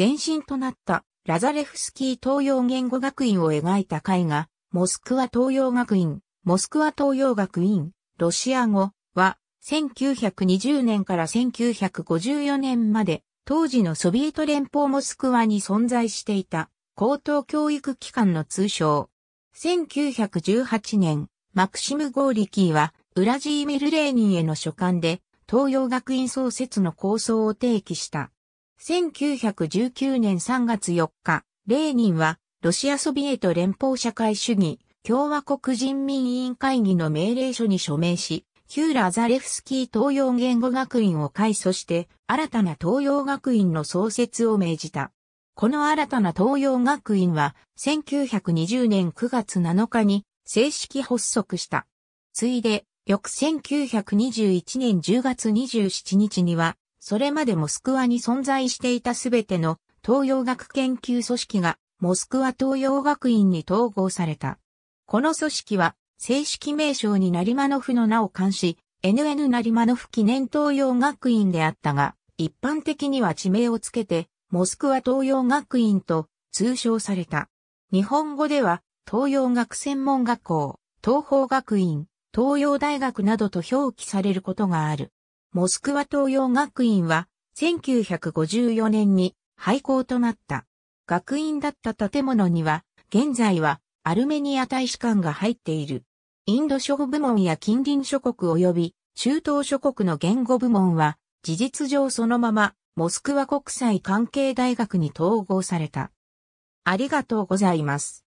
前身となったラザレフスキー東洋言語学院を描いた絵画、モスクワ東洋学院、モスクワ東洋学院、ロシア語は、1920年から1954年まで、当時のソビエト連邦モスクワに存在していた高等教育機関の通称。1918年、マクシム・ゴーリキーは、ウラジーミル・レーニンへの書簡で、東洋学院創設の構想を提起した。1919年3月4日、レーニンは、ロシアソビエト連邦社会主義共和国人民委員会議の命令書に署名し、ヒューラ・ザレフスキー東洋言語学院を改組して、新たな東洋学院の創設を命じた。この新たな東洋学院は、1920年9月7日に正式発足した。ついで、翌1921年10月27日には、それまでモスクワに存在していたすべての東洋学研究組織がモスクワ東洋学院に統合された。この組織は正式名称にナリマノフの名を冠し、NN ナリマノフ記念東洋学院であったが、一般的には地名をつけて、モスクワ東洋学院と通称された。日本語では、東洋学専門学校、東方学院、東洋大学などと表記されることがある。モスクワ東洋学院は1954年に廃校となった。学院だった建物には、現在はアルメニア大使館が入っている。インド諸部門や近隣諸国及び中東諸国の言語部門は、事実上そのままモスクワ国際関係大学に統合された。ありがとうございます。